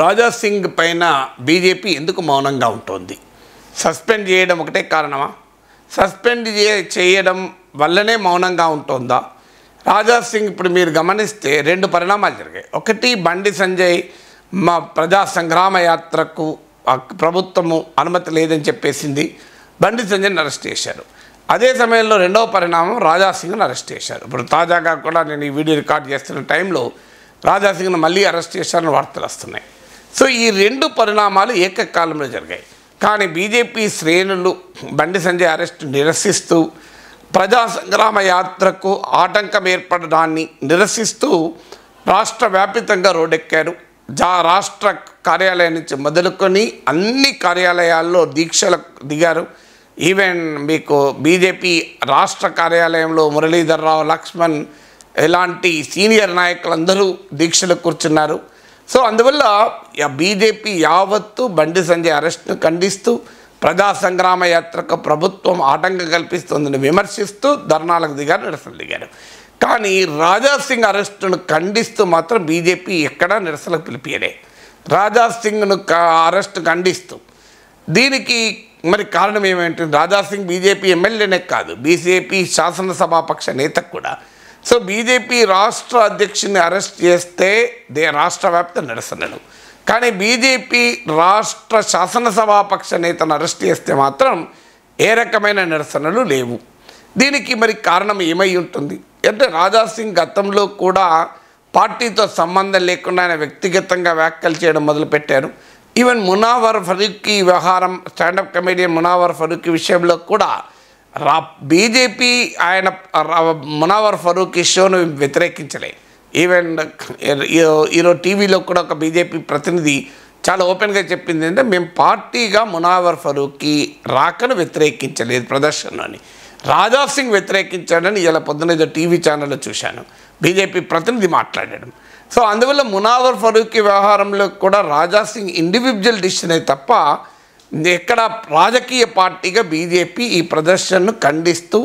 రాజా సింగ్ పైన బీజేపీ ఎందుకు మౌనంగా ఉంటుంది సస్పెండ్ చేయడం ఒకటే కారణమా సస్పెండ్ చేయడం వల్లనే మౌనంగా ఉంటుందా రాజా సింగ్ ఇప్పుడు మీరు గమనిస్తే రెండు పరిణామాలు జరిగాయి ఒకటి బండి సంజయ్ మా ప్రజా సంగ్రామ యాత్రకు ప్రభుత్వము అనుమతి లేదని చెప్పేసింది బండి సంజయ్ని అరెస్ట్ చేశారు అదే సమయంలో రెండవ పరిణామం రాజా సింగ్ని అరెస్ట్ చేశారు ఇప్పుడు తాజాగా కూడా నేను ఈ వీడియో రికార్డ్ చేస్తున్న టైంలో రాజాసింగ్ని మళ్ళీ అరెస్ట్ చేశారని వార్తలు వస్తున్నాయి సో ఈ రెండు పరిణామాలు ఏకకాలంలో జరిగాయి కానీ బీజేపీ శ్రేణులు బండి సంజయ్ అరెస్ట్ నిరసిస్తూ ప్రజా సంగ్రామ యాత్రకు ఆటంకం ఏర్పడడాన్ని నిరసిస్తూ రాష్ట్ర వ్యాపితంగా రోడ్డెక్కారు జా రాష్ట్ర కార్యాలయం నుంచి మొదలుకొని అన్ని కార్యాలయాల్లో దీక్షలకు దిగారు ఈవెన్ మీకు బీజేపీ రాష్ట్ర కార్యాలయంలో మురళీధర్రావు లక్ష్మణ్ ఎలాంటి సీనియర్ నాయకులందరూ దీక్షలు కూర్చున్నారు సో అందువల్ల బీజేపీ యావత్తు బండి సంజయ్ అరెస్ట్ను ఖండిస్తూ ప్రజా సంగ్రామ యాత్రకు ప్రభుత్వం ఆటంకం కల్పిస్తుందని విమర్శిస్తూ ధర్నాలకు దిగారు నిరసన దిగారు కానీ రాజాసింగ్ అరెస్టును ఖండిస్తూ మాత్రం బీజేపీ ఎక్కడా నిరసనకు పిలిపియలే రాజాసింగ్ను అరెస్ట్ ఖండిస్తూ దీనికి మరి కారణం ఏమేంటి రాజాసింగ్ బీజేపీ ఎమ్మెల్యేనే కాదు బీజేపీ శాసనసభాపక్ష నేత కూడా సో బీజేపీ రాష్ట్ర అధ్యక్షుని అరెస్ట్ చేస్తే దే రాష్ట్ర వ్యాప్త నిరసనలు కానీ బీజేపీ రాష్ట్ర శాసనసభాపక్ష నేతను అరెస్ట్ చేస్తే మాత్రం ఏ రకమైన నిరసనలు లేవు దీనికి మరి కారణం ఏమై ఉంటుంది అంటే రాజాసింగ్ గతంలో కూడా పార్టీతో సంబంధం లేకుండా ఆయన వ్యక్తిగతంగా వ్యాఖ్యలు చేయడం మొదలుపెట్టారు ఈవెన్ మునావర్ ఫరూక్కి వ్యవహారం స్టాండప్ కమెడియన్ మునావర్ ఫరూక్కి విషయంలో కూడా రా బీజేపీ ఆయన మునావర్ ఫరూక్ ఇష్యూను వ్యతిరేకించలే ఈవెన్ ఈరోజు టీవీలో కూడా ఒక బీజేపీ ప్రతినిధి చాలా ఓపెన్గా చెప్పింది అంటే మేము పార్టీగా మునావర్ ఫరూక్కి రాకను వ్యతిరేకించలేదు ప్రదర్శనని రాజా సింగ్ వ్యతిరేకించాడని ఇలా పొద్దున ఏదో టీవీ ఛానల్లో చూశాను బీజేపీ ప్రతినిధి మాట్లాడాడు సో అందువల్ల మునావర్ ఫరూక్కి వ్యవహారంలో కూడా రాజా సింగ్ ఇండివిజువల్ డిసిషన్ తప్ప ఇక్కడ రాజకీయ పార్టీగా బీజేపీ ఈ ప్రదర్శనను ఖండిస్తూ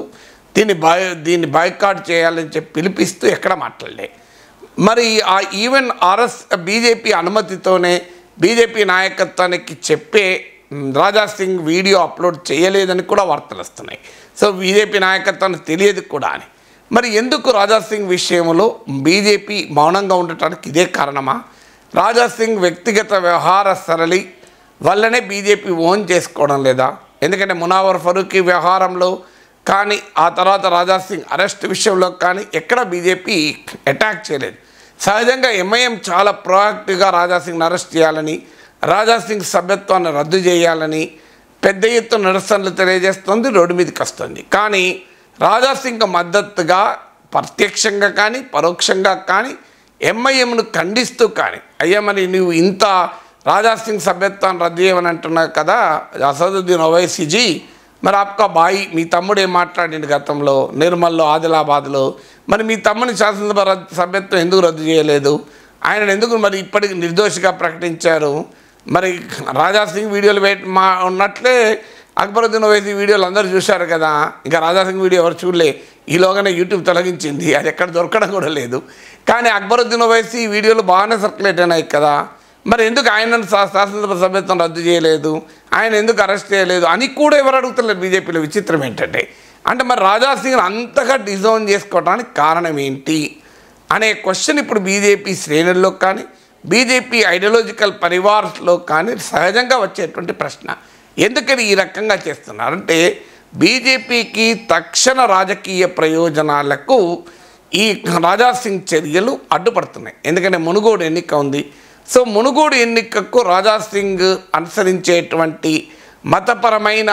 దీన్ని బాయ్ దీన్ని బాయ్కాట్ చేయాలని చెప్పి పిలిపిస్తూ ఎక్కడ మాట్లాడలే మరి ఆ ఈవెన్ ఆర్ఎస్ బీజేపీ అనుమతితోనే బీజేపీ నాయకత్వానికి చెప్పే రాజా సింగ్ వీడియో అప్లోడ్ చేయలేదని కూడా వార్తలు వస్తున్నాయి సో బీజేపీ నాయకత్వానికి తెలియదు కూడా అని మరి ఎందుకు రాజా సింగ్ విషయంలో బీజేపీ మౌనంగా ఉండటానికి ఇదే కారణమా రాజా సింగ్ వ్యక్తిగత వ్యవహార సరళి వల్లనే బీజేపీ ఓన్ చేసుకోవడం లేదా ఎందుకంటే మునావర్ ఫరూఖీ వ్యవహారంలో కానీ ఆ తర్వాత రాజాసింగ్ సింగ్ అరెస్ట్ విషయంలో కానీ ఎక్కడ బీజేపీ అటాక్ చేయలేదు సహజంగా ఎంఐఎం చాలా ప్రొయాక్టివ్గా రాజాసింగ్ని అరెస్ట్ చేయాలని రాజాసింగ్ సభ్యత్వాన్ని రద్దు చేయాలని పెద్ద ఎత్తున నిరసనలు తెలియజేస్తుంది రోడ్డు మీదకి వస్తుంది కానీ రాజాసింగ్ మద్దతుగా ప్రత్యక్షంగా కానీ పరోక్షంగా కానీ ఎంఐఎంను ఖండిస్తూ కానీ అయ్యా మరి నువ్వు ఇంత రాజా సింగ్ సభ్యత్వాన్ని రద్దు చేయమని అంటున్నారు కదా అసదుద్దీన్ ఓవైసీజీ మరి ఆప్కా బాయి మీ తమ్ముడే మాట్లాడింది గతంలో నిర్మల్లో ఆదిలాబాద్లో మరి మీ తమ్ముని శాసనసభ సభ్యత్వం ఎందుకు రద్దు చేయలేదు ఆయన ఎందుకు మరి ఇప్పటికి నిర్దోషిగా ప్రకటించారు మరి రాజా సింగ్ వీడియోలు మా ఉన్నట్లే అక్బరుద్దీన్ ఓవైసీ వీడియోలు అందరూ చూశారు కదా ఇంకా రాజా సింగ్ వీడియో ఎవరు చూడలే ఈలోగానే యూట్యూబ్ తొలగించింది అది ఎక్కడ దొరకడం కూడా లేదు కానీ అక్బరుద్దీన్ ఓవైసీ వీడియోలు బాగానే సర్క్యులేట్ అయినాయి కదా మరి ఎందుకు ఆయనను శాసనసభ సభ్యత్వం రద్దు చేయలేదు ఆయన ఎందుకు అరెస్ట్ చేయలేదు అని కూడా ఎవరు అడుగుతున్నారు బీజేపీలో విచిత్రం ఏంటంటే అంటే మరి సింగ్ అంతగా డిజోన్ చేసుకోవడానికి కారణం ఏంటి అనే క్వశ్చన్ ఇప్పుడు బీజేపీ శ్రేణుల్లో కానీ బీజేపీ ఐడియాలజికల్ పరివార్స్లో కానీ సహజంగా వచ్చేటువంటి ప్రశ్న ఎందుకని ఈ రకంగా చేస్తున్నారంటే బీజేపీకి తక్షణ రాజకీయ ప్రయోజనాలకు ఈ రాజాసింగ్ చర్యలు అడ్డుపడుతున్నాయి ఎందుకంటే మునుగోడు ఎన్నిక ఉంది సో మునుగోడు ఎన్నికకు రాజా సింగ్ అనుసరించేటువంటి మతపరమైన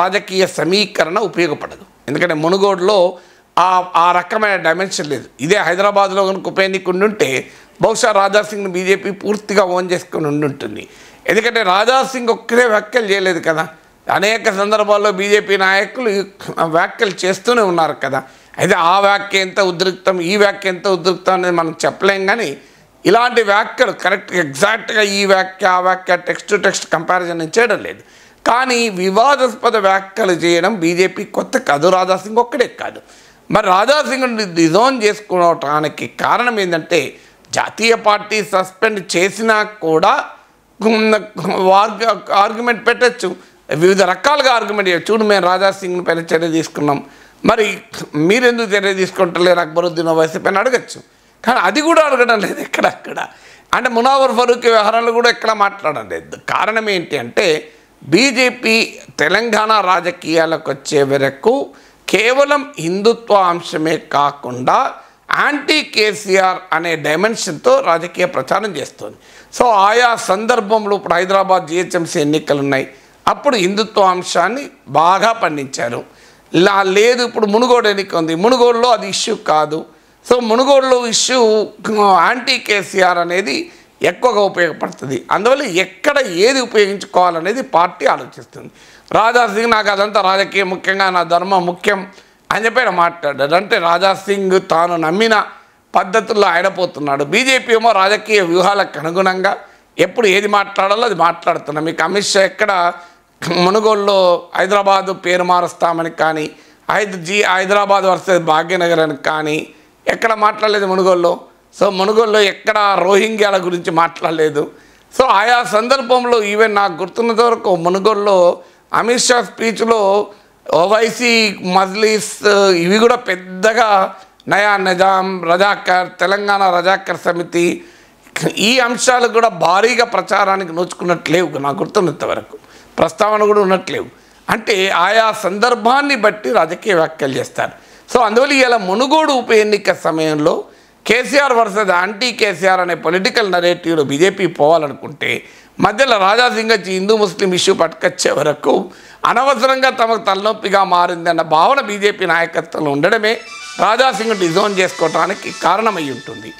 రాజకీయ సమీకరణ ఉపయోగపడదు ఎందుకంటే మునుగోడులో ఆ ఆ రకమైన డైమెన్షన్ లేదు ఇదే హైదరాబాద్లో కనుక ఉప ఎన్నిక ఉండుంటే బహుశా రాజాసింగ్ని బీజేపీ పూర్తిగా ఓన్ చేసుకుని ఉండుంటుంది ఎందుకంటే రాజాసింగ్ ఒక్కరే వ్యాఖ్యలు చేయలేదు కదా అనేక సందర్భాల్లో బీజేపీ నాయకులు వ్యాఖ్యలు చేస్తూనే ఉన్నారు కదా అయితే ఆ వ్యాఖ్య ఎంత ఉద్రిక్తం ఈ వ్యాఖ్య ఎంత ఉద్రిక్తం అనేది మనం చెప్పలేం కానీ ఇలాంటి వ్యాఖ్యలు కరెక్ట్ ఎగ్జాక్ట్గా ఈ వ్యాఖ్య ఆ వ్యాఖ్య టెక్స్ట్ టు టెక్స్ట్ కంపారిజన్ నేను చేయడం లేదు కానీ వివాదాస్పద వ్యాఖ్యలు చేయడం బీజేపీ కొత్త కాదు రాధాసింగ్ ఒక్కడే కాదు మరి రాధాసింగ్ని డిజోన్ చేసుకోవటానికి కారణం ఏంటంటే జాతీయ పార్టీ సస్పెండ్ చేసినా కూడా ఆర్గ్యుమెంట్ పెట్టచ్చు వివిధ రకాలుగా ఆర్గ్యుమెంట్ చేయొచ్చు చూడు మేము రాధాసింగ్ పైన చర్య తీసుకున్నాం మరి మీరెందుకు చర్య తీసుకుంటలేరు అక్బరుద్దీన్ ఓవైసీ పైన అడగచ్చు కానీ అది కూడా అడగడం లేదు ఎక్కడక్కడ అక్కడ అంటే మునావర్ ఫరూక్ వ్యవహారాలు కూడా ఎక్కడ మాట్లాడడం లేదు కారణం ఏంటి అంటే బీజేపీ తెలంగాణ రాజకీయాలకు వచ్చే వరకు కేవలం హిందుత్వ అంశమే కాకుండా యాంటీ కేసీఆర్ అనే డైమెన్షన్తో రాజకీయ ప్రచారం చేస్తుంది సో ఆయా సందర్భంలో ఇప్పుడు హైదరాబాద్ జిహెచ్ఎంసీ ఎన్నికలు ఉన్నాయి అప్పుడు హిందుత్వ అంశాన్ని బాగా పండించారు లేదు ఇప్పుడు మునుగోడు ఎన్నిక ఉంది మునుగోడులో అది ఇష్యూ కాదు సో మునుగోడులో ఇష్యూ యాంటీ కేసీఆర్ అనేది ఎక్కువగా ఉపయోగపడుతుంది అందువల్ల ఎక్కడ ఏది ఉపయోగించుకోవాలనేది పార్టీ ఆలోచిస్తుంది రాజాసింగ్ నాకు అదంతా రాజకీయం ముఖ్యంగా నా ధర్మం ముఖ్యం అని చెప్పి ఆయన మాట్లాడాడు అంటే రాజాసింగ్ తాను నమ్మిన పద్ధతుల్లో ఆడపోతున్నాడు బీజేపీ ఏమో రాజకీయ వ్యూహాలకు అనుగుణంగా ఎప్పుడు ఏది మాట్లాడాలో అది మాట్లాడుతున్నాం మీకు అమిత్ షా ఎక్కడ మునుగోళ్ళలో హైదరాబాదు పేరు మారుస్తామని కానీ హైదర్ జీ హైదరాబాద్ వర్సెస్ భాగ్యనగర్ అని కానీ ఎక్కడ మాట్లాడలేదు మునుగోల్లో సో మునుగోళ్ళు ఎక్కడ రోహింగ్యాల గురించి మాట్లాడలేదు సో ఆయా సందర్భంలో ఈవెన్ నాకు గుర్తున్నంత వరకు మునుగోల్లో అమిత్ షా స్పీచ్లో ఓవైసీ మజ్లీస్ ఇవి కూడా పెద్దగా నయా నిజాం రజాకర్ తెలంగాణ రజాకర్ సమితి ఈ అంశాలు కూడా భారీగా ప్రచారానికి నోచుకున్నట్లేవు నాకు గుర్తున్నంత వరకు ప్రస్తావన కూడా ఉన్నట్లేవు అంటే ఆయా సందర్భాన్ని బట్టి రాజకీయ వ్యాఖ్యలు చేస్తారు సో అందువల్ల ఇలా మునుగోడు ఉప ఎన్నిక సమయంలో కేసీఆర్ వర్సెస్ యాంటీ కేసీఆర్ అనే పొలిటికల్ నరేటివ్లో బీజేపీ పోవాలనుకుంటే మధ్యలో రాజాసింగ్ వచ్చి హిందూ ముస్లిం ఇష్యూ పట్టుకొచ్చే వరకు అనవసరంగా తమకు తలనొప్పిగా మారిందన్న భావన బీజేపీ నాయకత్వంలో ఉండడమే రాజాసింగ్ డిజోన్ చేసుకోవడానికి కారణమై ఉంటుంది